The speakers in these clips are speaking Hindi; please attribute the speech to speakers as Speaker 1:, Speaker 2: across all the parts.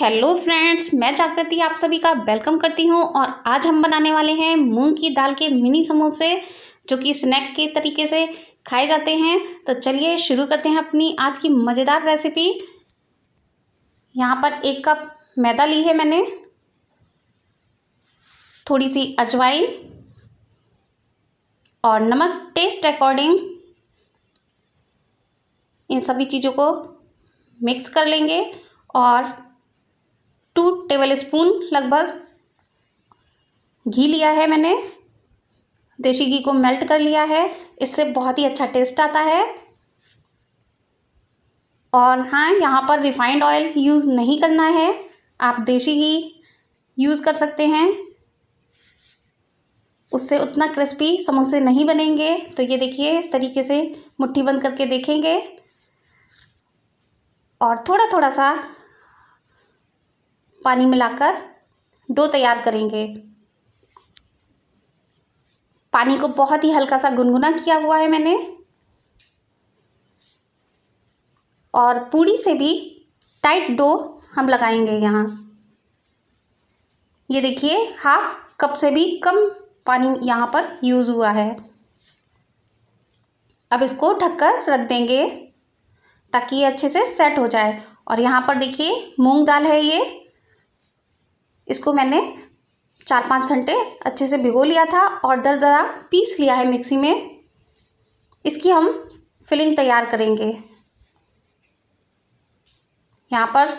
Speaker 1: हेलो फ्रेंड्स मैं जागृति आप सभी का वेलकम करती हूँ और आज हम बनाने वाले हैं मूंग की दाल के मिनी समोसे जो कि स्नैक के तरीके से खाए जाते हैं तो चलिए शुरू करते हैं अपनी आज की मज़ेदार रेसिपी यहाँ पर एक कप मैदा ली है मैंने थोड़ी सी अजवाइन और नमक टेस्ट अकॉर्डिंग इन सभी चीज़ों को मिक्स कर लेंगे और टू टेबल स्पून लगभग घी लिया है मैंने देसी घी को मेल्ट कर लिया है इससे बहुत ही अच्छा टेस्ट आता है और हाँ यहाँ पर रिफाइंड ऑयल यूज़ नहीं करना है आप देसी घी यूज़ कर सकते हैं उससे उतना क्रिस्पी समोसे नहीं बनेंगे तो ये देखिए इस तरीके से मुट्ठी बंद करके देखेंगे और थोड़ा थोड़ा सा पानी मिलाकर डो तैयार करेंगे पानी को बहुत ही हल्का सा गुनगुना किया हुआ है मैंने और पूड़ी से भी टाइट डो हम लगाएंगे यहाँ ये देखिए हाफ कप से भी कम पानी यहाँ पर यूज़ हुआ है अब इसको ढककर रख देंगे ताकि ये अच्छे से सेट हो जाए और यहाँ पर देखिए मूंग दाल है ये इसको मैंने चार पाँच घंटे अच्छे से भिगो लिया था और दर दरा पीस लिया है मिक्सी में इसकी हम फिलिंग तैयार करेंगे यहाँ पर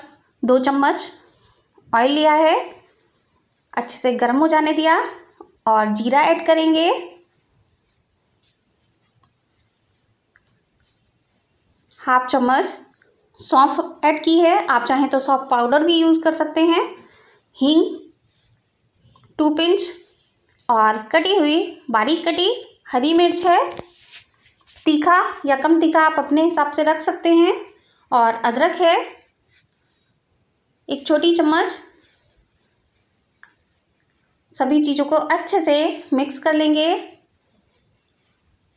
Speaker 1: दो चम्मच ऑयल लिया है अच्छे से गर्म हो जाने दिया और जीरा ऐड करेंगे हाफ चम्मच सौंफ ऐड की है आप चाहें तो सौंफ पाउडर भी यूज़ कर सकते हैं हींग टू पिंच और कटी हुई बारीक कटी हरी मिर्च है तीखा या कम तीखा आप अपने हिसाब से रख सकते हैं और अदरक है एक छोटी चम्मच सभी चीज़ों को अच्छे से मिक्स कर लेंगे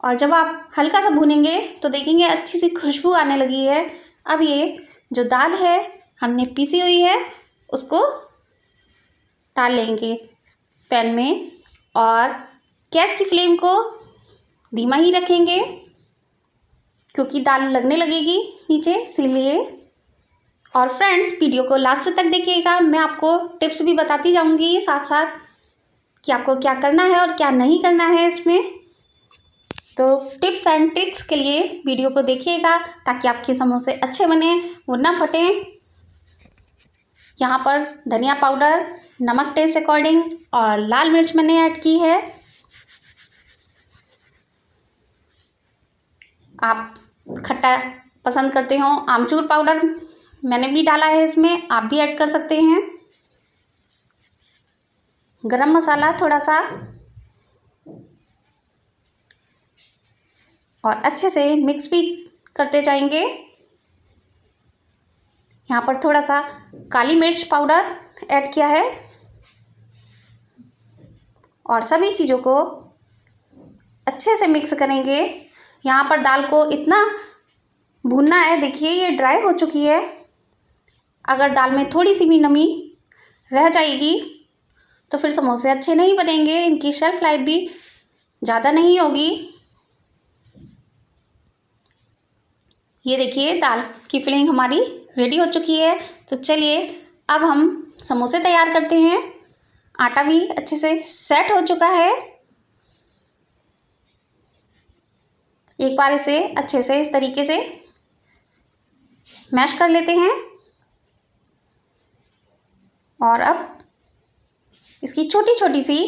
Speaker 1: और जब आप हल्का सा भूनेंगे तो देखेंगे अच्छी सी खुशबू आने लगी है अब ये जो दाल है हमने पीसी हुई है उसको डाल लेंगे पैन में और गैस की फ्लेम को धीमा ही रखेंगे क्योंकि दाल लगने लगेगी नीचे इसीलिए और फ्रेंड्स वीडियो को लास्ट तक देखिएगा मैं आपको टिप्स भी बताती जाऊंगी साथ साथ कि आपको क्या करना है और क्या नहीं करना है इसमें तो टिप्स एंड ट्रिक्स के लिए वीडियो को देखिएगा ताकि आपके समोसे अच्छे बने वो ना फटें यहाँ पर धनिया पाउडर नमक टेस्ट अकॉर्डिंग और लाल मिर्च मैंने ऐड की है आप खट्टा पसंद करते हो आमचूर पाउडर मैंने भी डाला है इसमें आप भी ऐड कर सकते हैं गरम मसाला थोड़ा सा और अच्छे से मिक्स भी करते जाएंगे यहाँ पर थोड़ा सा काली मिर्च पाउडर ऐड किया है और सभी चीज़ों को अच्छे से मिक्स करेंगे यहाँ पर दाल को इतना भूनना है देखिए ये ड्राई हो चुकी है अगर दाल में थोड़ी सी भी नमी रह जाएगी तो फिर समोसे अच्छे नहीं बनेंगे इनकी शेल्फ लाइफ भी ज़्यादा नहीं होगी ये देखिए दाल की फिलिंग हमारी रेडी हो चुकी है तो चलिए अब हम समोसे तैयार करते हैं आटा भी अच्छे से सेट हो चुका है एक बार इसे अच्छे से इस तरीके से मैश कर लेते हैं और अब इसकी छोटी छोटी सी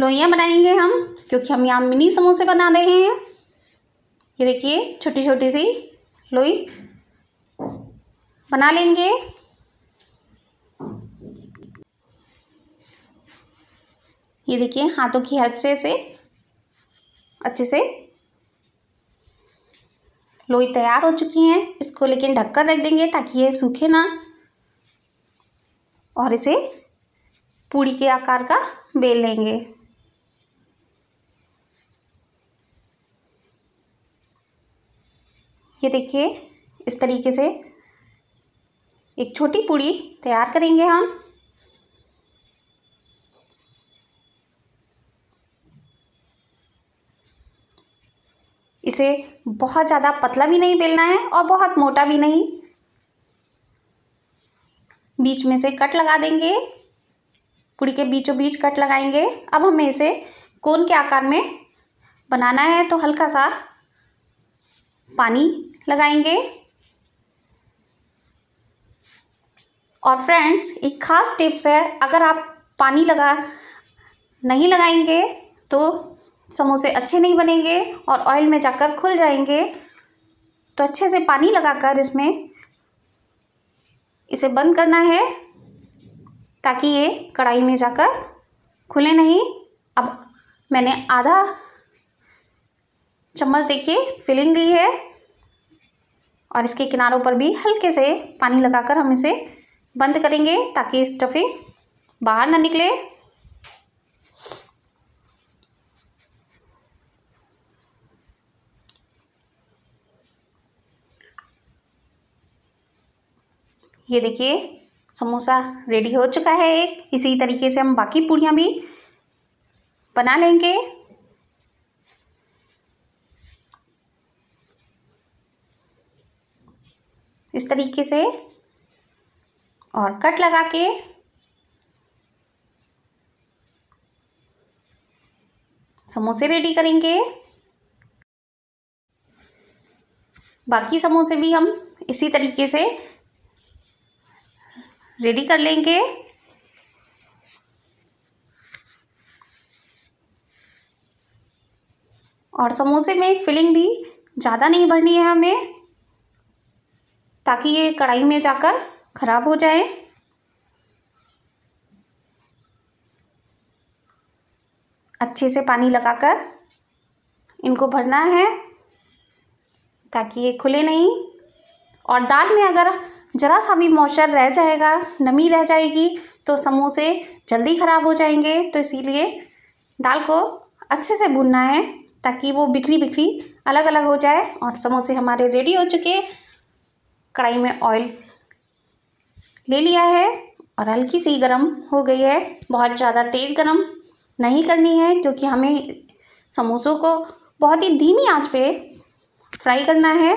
Speaker 1: लोइयाँ बनाएंगे हम क्योंकि हम यहाँ मिनी समोसे बना रहे हैं ये देखिए छोटी छोटी सी लोई बना लेंगे ये देखिए हाथों की हेल्प से इसे अच्छे से लोई तैयार हो चुकी है इसको लेकिन ढककर रख देंगे ताकि ये सूखे ना और इसे पूड़ी के आकार का बेल लेंगे ये देखिए इस तरीके से एक छोटी पूड़ी तैयार करेंगे हम इसे बहुत ज़्यादा पतला भी नहीं बेलना है और बहुत मोटा भी नहीं बीच में से कट लगा देंगे पूड़ी के बीचों बीच कट लगाएंगे अब हमें इसे कोन के आकार में बनाना है तो हल्का सा पानी लगाएंगे और फ्रेंड्स एक ख़ास टिप्स है अगर आप पानी लगा नहीं लगाएंगे तो समोसे अच्छे नहीं बनेंगे और ऑयल में जाकर खुल जाएंगे तो अच्छे से पानी लगाकर इसमें इसे बंद करना है ताकि ये कढ़ाई में जाकर खुले नहीं अब मैंने आधा चम्मच देखिए फिलिंग ली है और इसके किनारों पर भी हल्के से पानी लगाकर हम इसे बंद करेंगे ताकि स्टफिंग बाहर ना निकले ये देखिए समोसा रेडी हो चुका है एक इसी तरीके से हम बाकी पूड़ियाँ भी बना लेंगे इस तरीके से और कट लगा के समोसे रेडी करेंगे बाकी समोसे भी हम इसी तरीके से रेडी कर लेंगे और समोसे में फिलिंग भी ज़्यादा नहीं भरनी है हमें ताकि ये कढ़ाई में जाकर ख़राब हो जाए अच्छे से पानी लगाकर इनको भरना है ताकि ये खुले नहीं और दाल में अगर ज़रा सा भी मॉइस्चर रह जाएगा नमी रह जाएगी तो समोसे जल्दी ख़राब हो जाएंगे तो इसीलिए दाल को अच्छे से भूनना है ताकि वो बिखरी बिखरी अलग अलग हो जाए और समोसे हमारे रेडी हो चुके कढ़ाई में ऑयल ले लिया है और हल्की सी गर्म हो गई है बहुत ज़्यादा तेज़ गरम नहीं करनी है क्योंकि हमें समोसों को बहुत ही धीमी आंच पे फ्राई करना है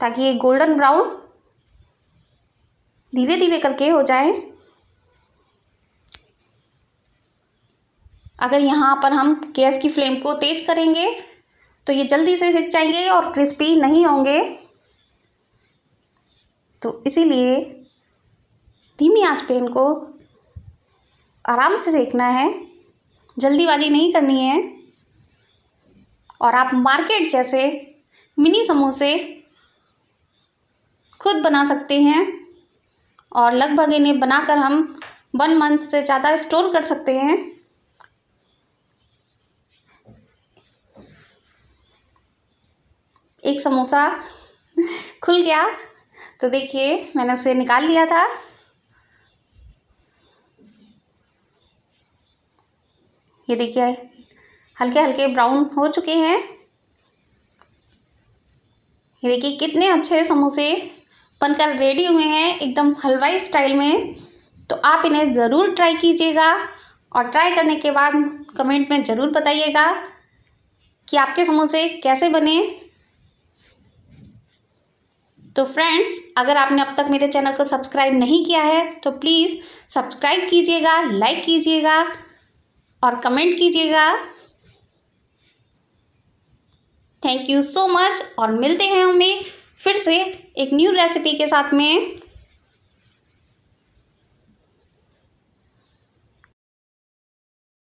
Speaker 1: ताकि ये गोल्डन ब्राउन धीरे धीरे करके हो जाए अगर यहाँ पर हम गैस की फ्लेम को तेज़ करेंगे तो ये जल्दी से सिक जाएंगे और क्रिस्पी नहीं होंगे तो इसीलिए धीमी आंच पे इनको आराम से सेकना है जल्दी वाली नहीं करनी है और आप मार्केट जैसे मिनी समोसे खुद बना सकते हैं और लगभग इन्हें बनाकर हम वन मंथ से ज़्यादा स्टोर कर सकते हैं एक समोसा खुल गया तो देखिए मैंने उसे निकाल लिया था ये देखिए हल्के हल्के ब्राउन हो चुके हैं ये देखिए कितने अच्छे समोसे बनकर रेडी हुए हैं एकदम हलवाई स्टाइल में तो आप इन्हें ज़रूर ट्राई कीजिएगा और ट्राई करने के बाद कमेंट में ज़रूर बताइएगा कि आपके समोसे कैसे बने तो फ्रेंड्स अगर आपने अब तक मेरे चैनल को सब्सक्राइब नहीं किया है तो प्लीज़ सब्सक्राइब कीजिएगा लाइक कीजिएगा और कमेंट कीजिएगा थैंक यू सो मच और मिलते हैं हमें फिर से एक न्यू रेसिपी के साथ में